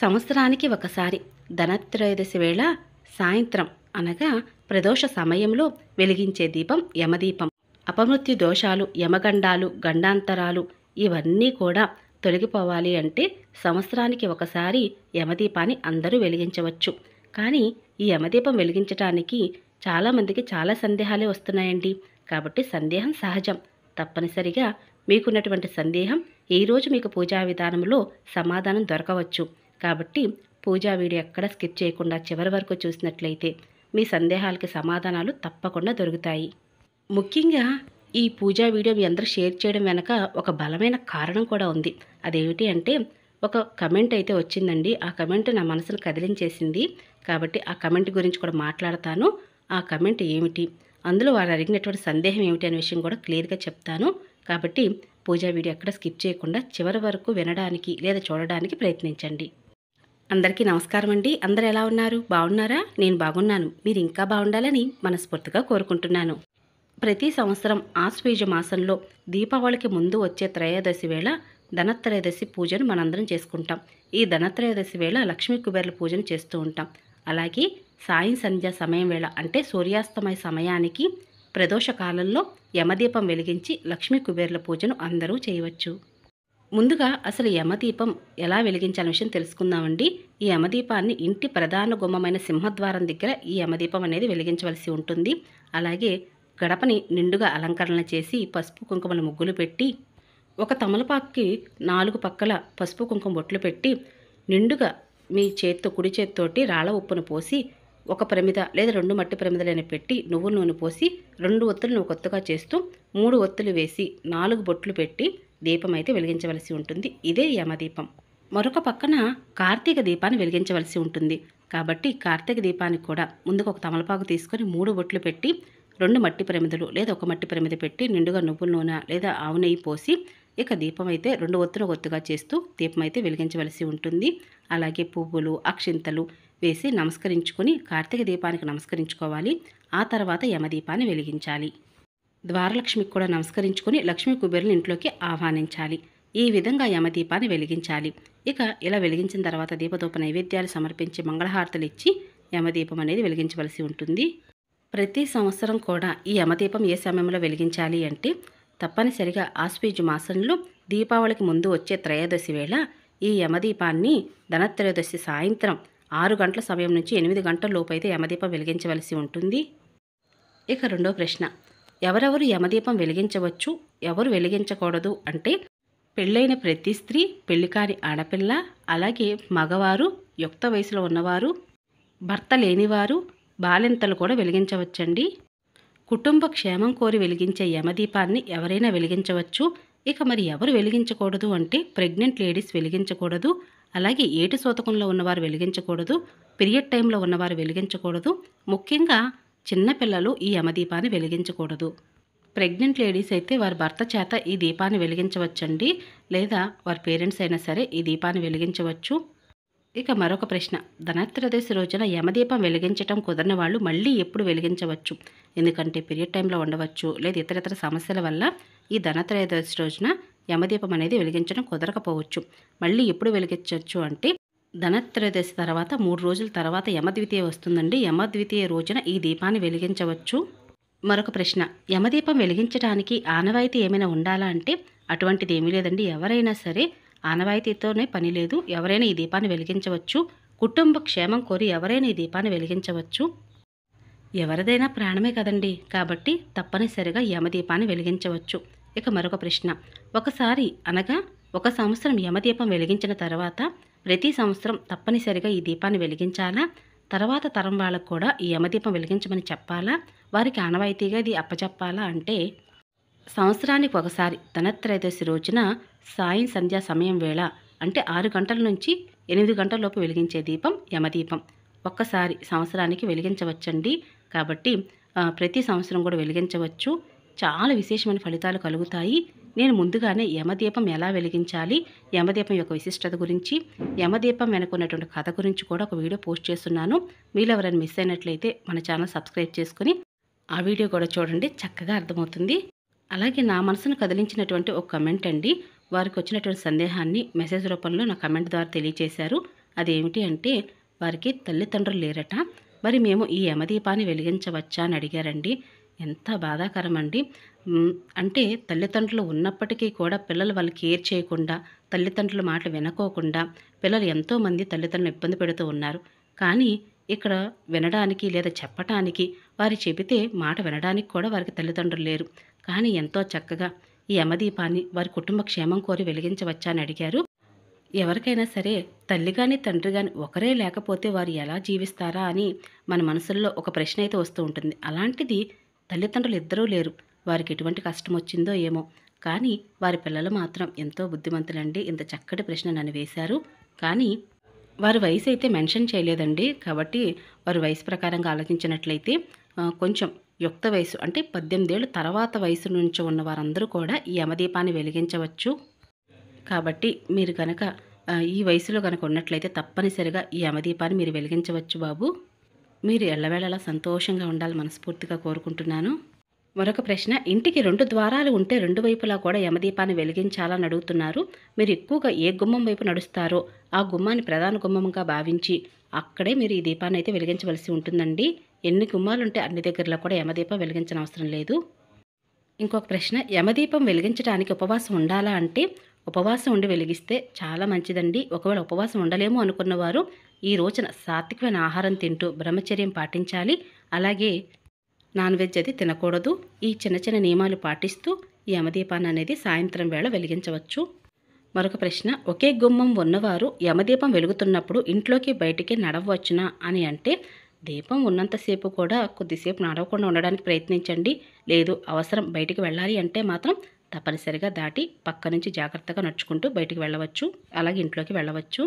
సంవత్సరానికి ఒకసారి ధనత్రయోదశి వేళ సాయంత్రం అనగా ప్రదోష సమయంలో వెలిగించే దీపం యమదీపం అపమృత్యు దోషాలు యమగండాలు గండాంతరాలు ఇవన్నీ కూడా తొలగిపోవాలి అంటే సంవత్సరానికి ఒకసారి యమదీపాన్ని అందరూ వెలిగించవచ్చు కానీ ఈ యమదీపం వెలిగించడానికి చాలామందికి చాలా సందేహాలే వస్తున్నాయండి కాబట్టి సందేహం సహజం తప్పనిసరిగా మీకున్నటువంటి సందేహం ఈరోజు మీకు పూజా విధానంలో సమాధానం దొరకవచ్చు కాబట్టి పూజా వీడియో ఎక్కడ స్కిప్ చేయకుండా చివరి వరకు చూసినట్లయితే మీ సందేహాలకి సమాధానాలు తప్పకుండా దొరుకుతాయి ముఖ్యంగా ఈ పూజా వీడియో మీ అందరూ షేర్ చేయడం వెనక ఒక బలమైన కారణం కూడా ఉంది అదేమిటి అంటే ఒక కమెంట్ అయితే వచ్చిందండి ఆ కమెంట్ నా మనసును కదిలించేసింది కాబట్టి ఆ కమెంట్ గురించి కూడా మాట్లాడతాను ఆ కమెంట్ ఏమిటి అందులో వారు అడిగినటువంటి సందేహం ఏమిటి అనే విషయం కూడా క్లియర్గా చెప్తాను కాబట్టి పూజా వీడియో ఎక్కడ స్కిప్ చేయకుండా చివరి వరకు వినడానికి లేదా చూడడానికి ప్రయత్నించండి అందరికీ నమస్కారం అండి అందరు ఎలా ఉన్నారు బాగున్నారా నేను బాగున్నాను మీరు ఇంకా బాగుండాలని మనస్ఫూర్తిగా కోరుకుంటున్నాను ప్రతి సంవత్సరం ఆశ్వేజ మాసంలో దీపావళికి ముందు వచ్చే త్రయోదశి వేళ ధనత్రయోదశి పూజను మనందరం చేసుకుంటాం ఈ ధనత్రయోదశి వేళ లక్ష్మీ కుబేర్ల పూజను చేస్తూ ఉంటాం అలాగే సాయం సంధ్య సమయం వేళ అంటే సూర్యాస్తమయ సమయానికి ప్రదోష కాలంలో యమదీపం వెలిగించి లక్ష్మీ కుబేర్ల పూజను అందరూ చేయవచ్చు ముందుగా అసలు యమదీపం ఎలా వెలిగించాలనే విషయం తెలుసుకుందామండి ఈ యమదీపాన్ని ఇంటి ప్రధాన గుమ్మమైన సింహద్వారం దగ్గర ఈ యమదీపం అనేది వెలిగించవలసి ఉంటుంది అలాగే గడపని నిండుగా అలంకరణ చేసి పసుపు కుంకుమల ముగ్గులు పెట్టి ఒక తమలపాకుకి నాలుగు పక్కల పసుపు కుంకుమ బొట్లు పెట్టి నిండుగా మీ చేత్తో కుడి చేత్తోటి రాళ్ళ ఉప్పును పోసి ఒక ప్రమిద లేదా రెండు మట్టి ప్రమిదలైన పెట్టి నువ్వుల నూనె పోసి రెండు ఒత్తులను కొత్తగా చేస్తూ మూడు ఒత్తులు వేసి నాలుగు బొట్లు పెట్టి దీపం అయితే వెలిగించవలసి ఉంటుంది ఇదే యమదీపం మరొక పక్కన కార్తీక దీపాన్ని వెలిగించవలసి ఉంటుంది కాబట్టి కార్తీక దీపానికి కూడా ముందుకు ఒక తమలపాకు తీసుకొని మూడు బొట్లు పెట్టి రెండు మట్టి ప్రమిదలు లేదా ఒక మట్టి ప్రమిద పెట్టి నిండుగా నువ్వుల నూనె లేదా ఆవు నెయ్యి పోసి ఇక దీపం అయితే రెండు ఒత్తులు ఒత్తుగా చేస్తూ దీపం అయితే వెలిగించవలసి ఉంటుంది అలాగే పువ్వులు అక్షింతలు వేసి నమస్కరించుకొని కార్తీక దీపానికి నమస్కరించుకోవాలి ఆ తర్వాత యమదీపాన్ని వెలిగించాలి ద్వారలక్ష్మికి కూడా నమస్కరించుకుని లక్ష్మీ కుబేరుని ఇంట్లోకి ఆహ్వానించాలి ఈ విధంగా యమదీపాన్ని వెలిగించాలి ఇక ఇలా వెలిగించిన తర్వాత దీపదోప నైవేద్యాలు సమర్పించి మంగళహారతులు ఇచ్చి యమదీపం అనేది వెలిగించవలసి ఉంటుంది ప్రతి సంవత్సరం కూడా ఈ యమదీపం ఏ సమయంలో వెలిగించాలి అంటే తప్పనిసరిగా ఆస్పీజు మాసంలో దీపావళికి ముందు వచ్చే త్రయోదశి వేళ ఈ యమదీపాన్ని ధనత్రయోదశి సాయంత్రం ఆరు గంటల సమయం నుంచి ఎనిమిది గంటల లోపు అయితే యమదీపం వెలిగించవలసి ఉంటుంది ఇక రెండో ప్రశ్న ఎవరెవరు యమదీపం వెలిగించవచ్చు ఎవరు వెలిగించకూడదు అంటే పెళ్ళైన ప్రతి స్త్రీ పెళ్లి కాని ఆడపిల్ల అలాగే మగవారు యుక్త వయసులో ఉన్నవారు భర్త లేనివారు బాలింతలు కూడా వెలిగించవచ్చండి కుటుంబ క్షేమం కోరి వెలిగించే యమదీపాన్ని ఎవరైనా వెలిగించవచ్చు ఇక మరి ఎవరు వెలిగించకూడదు అంటే ప్రెగ్నెంట్ లేడీస్ వెలిగించకూడదు అలాగే ఏటి శోతకంలో ఉన్నవారు వెలిగించకూడదు పీరియడ్ టైంలో ఉన్నవారు వెలిగించకూడదు ముఖ్యంగా చిన్నపిల్లలు ఈ యమదీపాన్ని వెలిగించకూడదు ప్రెగ్నెంట్ లేడీస్ అయితే వారి భర్త చేత ఈ దీపాన్ని వెలిగించవచ్చండి లేదా వారి పేరెంట్స్ అయినా సరే ఈ దీపాన్ని వెలిగించవచ్చు ఇక మరొక ప్రశ్న ధనత్రదశి రోజున యమదీపం వెలిగించటం కుదరని వాళ్ళు మళ్ళీ ఎప్పుడు వెలిగించవచ్చు ఎందుకంటే పీరియడ్ టైంలో ఉండవచ్చు లేదా ఇతరతర సమస్యల వల్ల ఈ ధనత్రయోదశి రోజున యమదీపం అనేది వెలిగించడం కుదరకపోవచ్చు మళ్ళీ ఎప్పుడు వెలిగించవచ్చు అంటే ధనత్రయోదశి తర్వాత మూడు రోజుల తర్వాత యమద్వితీయ వస్తుందండి యమద్వితీయ రోజున ఈ దీపాన్ని వెలిగించవచ్చు మరొక ప్రశ్న యమదీపం వెలిగించడానికి ఆనవాయితీ ఏమైనా ఉండాలా అంటే అటువంటిది ఏమీ లేదండి ఎవరైనా సరే ఆనవాయితీతోనే పని లేదు ఎవరైనా ఈ దీపాన్ని వెలిగించవచ్చు కుటుంబ క్షేమం కోరి ఎవరైనా ఈ దీపాన్ని వెలిగించవచ్చు ఎవరిదైనా ప్రాణమే కదండి కాబట్టి తప్పనిసరిగా యమదీపాన్ని వెలిగించవచ్చు ఇక మరొక ప్రశ్న ఒకసారి అనగా ఒక సంవత్సరం యమదీపం వెలిగించిన తర్వాత ప్రతి సంవత్సరం తప్పనిసరిగా ఈ దీపాన్ని వెలిగించాలా తర్వాత తరం వాళ్ళకు కూడా ఈ యమదీపం వెలిగించమని చెప్పాలా వారికి ఆనవాయితీగా ఇది అప్పచెప్పాలా అంటే సంవత్సరానికి ఒకసారి ధనత్రయోదశి రోజున సాయం సంధ్యా సమయం వేళ అంటే ఆరు గంటల నుంచి ఎనిమిది గంటలలోపు వెలిగించే దీపం యమదీపం ఒక్కసారి సంవత్సరానికి వెలిగించవచ్చండి కాబట్టి ప్రతి సంవత్సరం కూడా వెలిగించవచ్చు చాలా విశేషమైన ఫలితాలు కలుగుతాయి నేను ముందుగానే యమదీపం ఎలా వెలిగించాలి యమదీపం యొక్క విశిష్టత గురించి యమదీపం ఉన్నటువంటి కథ గురించి కూడా ఒక వీడియో పోస్ట్ చేస్తున్నాను మీరు ఎవరైనా మిస్ అయినట్లయితే మన ఛానల్ సబ్స్క్రైబ్ చేసుకుని ఆ వీడియో కూడా చూడండి చక్కగా అర్థమవుతుంది అలాగే నా మనసును కదిలించినటువంటి ఒక కమెంట్ అండి వారికి వచ్చినటువంటి సందేహాన్ని మెసేజ్ రూపంలో నా కమెంట్ ద్వారా తెలియజేశారు అదేమిటి అంటే వారికి తల్లిదండ్రులు లేరట మరి మేము ఈ యమదీపాన్ని వెలిగించవచ్చా అని అడిగారండి ఎంత బాధాకరం అండి అంటే తల్లిదండ్రులు ఉన్నప్పటికీ కూడా పిల్లలు వాళ్ళు కేర్ చేయకుండా తల్లిదండ్రుల మాటలు వినకోకుండా పిల్లలు ఎంతోమంది తల్లిదండ్రులు ఇబ్బంది పెడుతూ ఉన్నారు కానీ ఇక్కడ వినడానికి లేదా చెప్పటానికి వారి చెబితే మాట వినడానికి కూడా వారికి తల్లిదండ్రులు లేరు కానీ ఎంతో చక్కగా ఈ యమదీపాన్ని వారి కుటుంబ క్షేమం కోరి వెలిగించవచ్చని అడిగారు ఎవరికైనా సరే తల్లి కానీ తండ్రి కానీ ఒకరే లేకపోతే వారు ఎలా జీవిస్తారా అని మన మనసుల్లో ఒక ప్రశ్న అయితే వస్తూ ఉంటుంది అలాంటిది తల్లిదండ్రులు ఇద్దరూ లేరు వారికి ఎటువంటి కష్టం వచ్చిందో ఏమో కానీ వారి పిల్లలు మాత్రం ఎంతో బుద్ధిమంతులండి ఇంత చక్కటి ప్రశ్న నన్ను వేశారు కానీ వారి వయసు అయితే మెన్షన్ చేయలేదండి కాబట్టి వారి వయసు ప్రకారంగా ఆలోచించినట్లయితే కొంచెం యుక్త వయసు అంటే పద్దెనిమిదేళ్ళు తర్వాత వయసు నుంచి ఉన్న వారందరూ కూడా ఈ యమదీపాన్ని వెలిగించవచ్చు కాబట్టి మీరు కనుక ఈ వయసులో కనుక ఉన్నట్లయితే తప్పనిసరిగా ఈ యమదీపాన్ని మీరు వెలిగించవచ్చు బాబు మీరు ఎల్లవేళలా సంతోషంగా ఉండాలి మనస్ఫూర్తిగా కోరుకుంటున్నాను మరొక ప్రశ్న ఇంటికి రెండు ద్వారాలు ఉంటే రెండు వైపులా కూడా యమదీపాన్ని వెలిగించాలని అడుగుతున్నారు మీరు ఎక్కువగా ఏ గుమ్మం వైపు నడుస్తారో ఆ గుమ్మాన్ని ప్రధాన గుమ్మంగా భావించి అక్కడే మీరు ఈ దీపాన్ని అయితే వెలిగించవలసి ఉంటుందండి ఎన్ని గుమ్మాలుంటే అన్ని దగ్గరలో కూడా యమదీపం వెలిగించిన అవసరం లేదు ఇంకొక ప్రశ్న యమదీపం వెలిగించడానికి ఉపవాసం ఉండాలా అంటే ఉపవాసం ఉండి వెలిగిస్తే చాలా మంచిదండి ఒకవేళ ఉపవాసం ఉండలేము అనుకున్నవారు ఈ రోజున సాత్వికమైన ఆహారం తింటూ బ్రహ్మచర్యం పాటించాలి అలాగే నాన్ వెజ్ అది తినకూడదు ఈ చిన్న చిన్న నియమాలు పాటిస్తూ ఈ యమదీపాన్ని అనేది సాయంత్రం వేళ వెలిగించవచ్చు మరొక ప్రశ్న ఒకే గుమ్మం ఉన్నవారు యమదీపం వెలుగుతున్నప్పుడు ఇంట్లోకి బయటికి నడవచ్చునా అని అంటే దీపం ఉన్నంతసేపు కూడా కొద్దిసేపు నడవకుండా ఉండడానికి ప్రయత్నించండి లేదు అవసరం బయటికి వెళ్ళాలి అంటే మాత్రం తప్పనిసరిగా దాటి పక్క నుంచి జాగ్రత్తగా నడుచుకుంటూ బయటికి వెళ్ళవచ్చు అలాగే ఇంట్లోకి వెళ్ళవచ్చు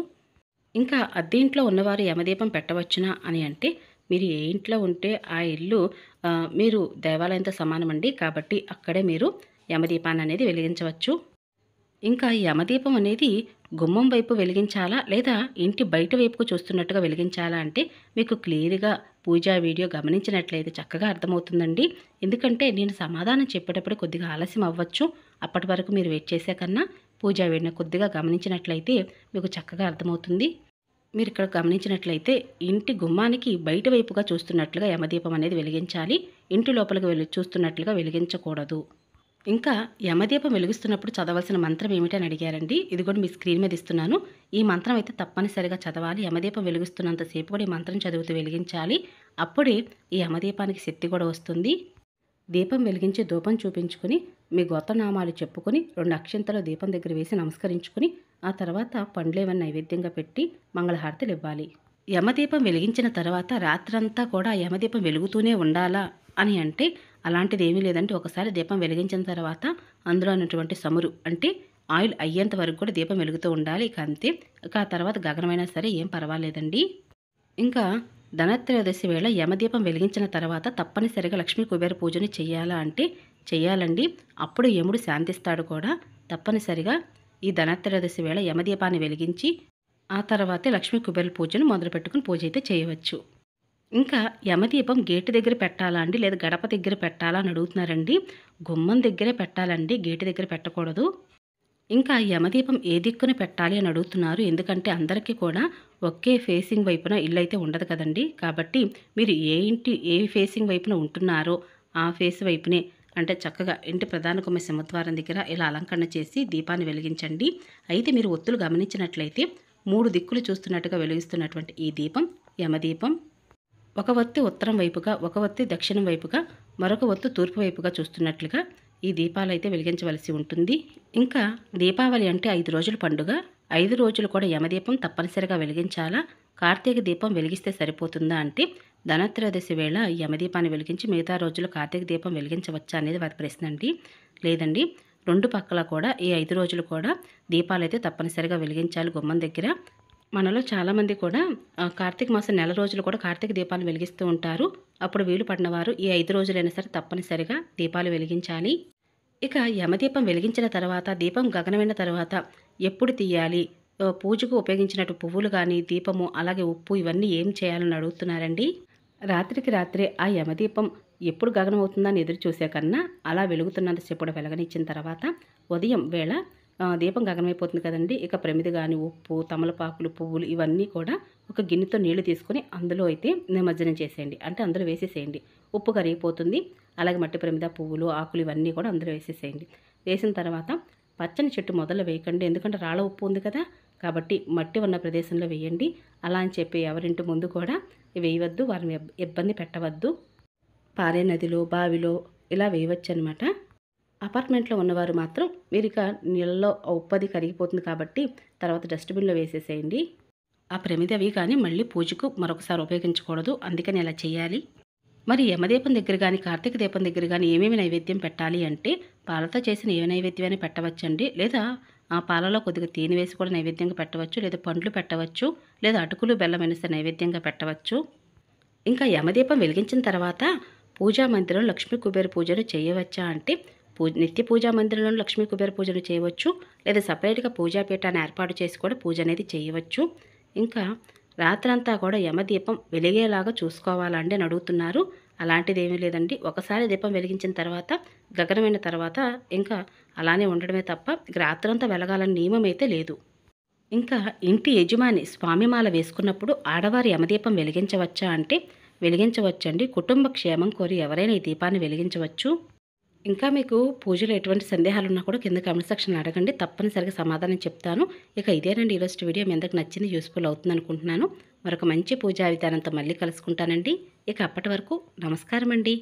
ఇంకా అద్దె ఇంట్లో ఉన్నవారు యమదీపం పెట్టవచ్చునా అని అంటే మీరు ఏ ఇంట్లో ఉంటే ఆ ఇల్లు మీరు దేవాలయంతో సమానం అండి కాబట్టి అక్కడే మీరు యమదీపాన్ని అనేది వెలిగించవచ్చు ఇంకా యమదీపం అనేది గుమ్మం వైపు వెలిగించాలా లేదా ఇంటి బయట వైపుకు చూస్తున్నట్టుగా వెలిగించాలా అంటే మీకు క్లియర్గా పూజా వీడియో గమనించినట్లయితే చక్కగా అర్థమవుతుందండి ఎందుకంటే నేను సమాధానం చెప్పేటప్పుడు కొద్దిగా ఆలస్యం అవ్వచ్చు అప్పటి వరకు మీరు వెయిట్ చేసే కన్నా పూజా వేడిని కొద్దిగా గమనించినట్లయితే మీకు చక్కగా అర్థమవుతుంది మీరు ఇక్కడ గమనించినట్లయితే ఇంటి గుమ్మానికి బయట వైపుగా చూస్తున్నట్లుగా యమదీపం అనేది వెలిగించాలి ఇంటి లోపలికి వెళ్ళి చూస్తున్నట్లుగా వెలిగించకూడదు ఇంకా యమదీపం వెలిగిస్తున్నప్పుడు చదవలసిన మంత్రం ఏమిటని అడిగారండి ఇది కూడా మీ స్క్రీన్ మీద ఇస్తున్నాను ఈ మంత్రం అయితే తప్పనిసరిగా చదవాలి యమదీపం వెలిగిస్తున్నంతసేపు కూడా ఈ మంత్రం చదువుతూ వెలిగించాలి అప్పుడే ఈ యమదీపానికి శక్తి కూడా వస్తుంది దీపం వెలిగించి ధూపం చూపించుకుని మీ నామాలు చెప్పుకొని రెండు అక్షంతలు దీపం దగ్గర వేసి నమస్కరించుకుని ఆ తర్వాత పండ్లేవని నైవేద్యంగా పెట్టి మంగళహారతులు ఇవ్వాలి యమదీపం వెలిగించిన తర్వాత రాత్రంతా కూడా యమదీపం వెలుగుతూనే ఉండాలా అని అంటే అలాంటిది ఏమీ లేదంటే ఒకసారి దీపం వెలిగించిన తర్వాత అందులో ఉన్నటువంటి సమురు అంటే ఆయిల్ అయ్యేంత వరకు కూడా దీపం వెలుగుతూ ఉండాలి ఇక అంతే ఇక ఆ తర్వాత గగనమైనా సరే ఏం పర్వాలేదండి ఇంకా ధనత్రయోదశి వేళ యమదీపం వెలిగించిన తర్వాత తప్పనిసరిగా లక్ష్మీ కుబేర పూజను చేయాలా అంటే చేయాలండి అప్పుడు యముడు శాంతిస్తాడు కూడా తప్పనిసరిగా ఈ ధనత్రయోదశి వేళ యమదీపాన్ని వెలిగించి ఆ తర్వాతే లక్ష్మీ కుబేర పూజను మొదలుపెట్టుకుని పూజ అయితే చేయవచ్చు ఇంకా యమదీపం గేటు దగ్గర పెట్టాలా అండి లేదా గడప దగ్గర పెట్టాలా అని అడుగుతున్నారండి గుమ్మం దగ్గరే పెట్టాలండి గేటు దగ్గర పెట్టకూడదు ఇంకా యమదీపం ఏ దిక్కున పెట్టాలి అని అడుగుతున్నారు ఎందుకంటే అందరికీ కూడా ఒకే ఫేసింగ్ వైపున ఇల్లు అయితే ఉండదు కదండి కాబట్టి మీరు ఏ ఇంటి ఏ ఫేసింగ్ వైపున ఉంటున్నారో ఆ ఫేస్ వైపునే అంటే చక్కగా ఇంటి ప్రధాన కుమ్మ సింహద్వారం దగ్గర ఇలా అలంకరణ చేసి దీపాన్ని వెలిగించండి అయితే మీరు ఒత్తులు గమనించినట్లయితే మూడు దిక్కులు చూస్తున్నట్టుగా వెలిగిస్తున్నటువంటి ఈ దీపం యమదీపం ఒక వత్తి ఉత్తరం వైపుగా ఒక వత్తి దక్షిణం వైపుగా మరొక వత్తు తూర్పు వైపుగా చూస్తున్నట్లుగా ఈ దీపాలు అయితే వెలిగించవలసి ఉంటుంది ఇంకా దీపావళి అంటే ఐదు రోజుల పండుగ ఐదు రోజులు కూడా యమదీపం తప్పనిసరిగా వెలిగించాలా కార్తీక దీపం వెలిగిస్తే సరిపోతుందా అంటే ధనత్రయోదశి వేళ యమదీపాన్ని వెలిగించి మిగతా రోజులు కార్తీక దీపం వెలిగించవచ్చా అనేది వారి ప్రశ్న అండి లేదండి రెండు పక్కల కూడా ఈ ఐదు రోజులు కూడా దీపాలు అయితే తప్పనిసరిగా వెలిగించాలి గుమ్మం దగ్గర మనలో చాలామంది కూడా కార్తీక మాసం నెల రోజులు కూడా కార్తీక దీపాలు వెలిగిస్తూ ఉంటారు అప్పుడు వీలు పడినవారు ఈ ఐదు రోజులైనా సరే తప్పనిసరిగా దీపాలు వెలిగించాలి ఇక యమదీపం వెలిగించిన తర్వాత దీపం గగనమైన తర్వాత ఎప్పుడు తీయాలి పూజకు ఉపయోగించినట్టు పువ్వులు కానీ దీపము అలాగే ఉప్పు ఇవన్నీ ఏం చేయాలని అడుగుతున్నారండి రాత్రికి రాత్రే ఆ యమదీపం ఎప్పుడు గగనమవుతుందని ఎదురు చూసే కన్నా అలా వెలుగుతున్నంతసేపు వెలగనిచ్చిన తర్వాత ఉదయం వేళ దీపం గగనమైపోతుంది కదండి ఇక ప్రమిది కానీ ఉప్పు తమలపాకులు పువ్వులు ఇవన్నీ కూడా ఒక గిన్నెతో నీళ్లు తీసుకొని అందులో అయితే నిమజ్జనం చేసేయండి అంటే అందులో వేసేసేయండి ఉప్పు కరిగిపోతుంది అలాగే మట్టి ప్రమిద పువ్వులు ఆకులు ఇవన్నీ కూడా అందులో వేసేసేయండి వేసిన తర్వాత పచ్చని చెట్టు మొదలు వేయకండి ఎందుకంటే రాళ్ళ ఉప్పు ఉంది కదా కాబట్టి మట్టి ఉన్న ప్రదేశంలో వేయండి అలా అని చెప్పి ఎవరింటి ముందు కూడా వేయవద్దు వారిని ఇబ్బంది పెట్టవద్దు పారే నదిలో బావిలో ఇలా వేయవచ్చు అనమాట అపార్ట్మెంట్లో ఉన్నవారు మాత్రం విరిక నీళ్ళలో ఉప్పది కరిగిపోతుంది కాబట్టి తర్వాత డస్ట్బిన్లో వేసేసేయండి ఆ ప్రమిదవి అవి కానీ మళ్ళీ పూజకు మరొకసారి ఉపయోగించకూడదు అందుకని ఇలా చేయాలి మరి యమదీపం దగ్గర కానీ కార్తీక దీపం దగ్గర కానీ ఏమేమి నైవేద్యం పెట్టాలి అంటే పాలతో చేసిన ఏ నైవేద్యమైనా పెట్టవచ్చండి లేదా ఆ పాలలో కొద్దిగా తేనె వేసి కూడా నైవేద్యంగా పెట్టవచ్చు లేదా పండ్లు పెట్టవచ్చు లేదా అటుకులు బెల్లం బెల్లమనేసి నైవేద్యంగా పెట్టవచ్చు ఇంకా యమదీపం వెలిగించిన తర్వాత పూజా మందిరం లక్ష్మీ కుబేర పూజను చేయవచ్చా అంటే పూజ నిత్య పూజా మందిరంలో లక్ష్మీ కుబేర పూజను చేయవచ్చు లేదా సపరేట్గా పూజాపీఠాన్ని ఏర్పాటు చేసి కూడా పూజ అనేది చేయవచ్చు ఇంకా రాత్రంతా కూడా యమదీపం వెలిగేలాగా చూసుకోవాలండి అని అడుగుతున్నారు అలాంటిది ఏమీ లేదండి ఒకసారి దీపం వెలిగించిన తర్వాత గగనమైన తర్వాత ఇంకా అలానే ఉండడమే తప్ప రాత్రంతా వెలగాలని నియమం అయితే లేదు ఇంకా ఇంటి యజమాని స్వామిమాల వేసుకున్నప్పుడు ఆడవారి యమదీపం వెలిగించవచ్చా అంటే వెలిగించవచ్చండి కుటుంబ క్షేమం కోరి ఎవరైనా ఈ దీపాన్ని వెలిగించవచ్చు ఇంకా మీకు పూజలో ఎటువంటి సందేహాలు ఉన్నా కూడా కింద కామెంట్ సెక్షన్లో అడగండి తప్పనిసరిగా సమాధానం చెప్తాను ఇక ఇదేనండి ఈరోజు వీడియో మీ అందరికి నచ్చింది యూస్ఫుల్ అవుతుంది అనుకుంటున్నాను మరొక మంచి పూజా విధానంతో మళ్ళీ కలుసుకుంటానండి ఇక అప్పటి వరకు నమస్కారం అండి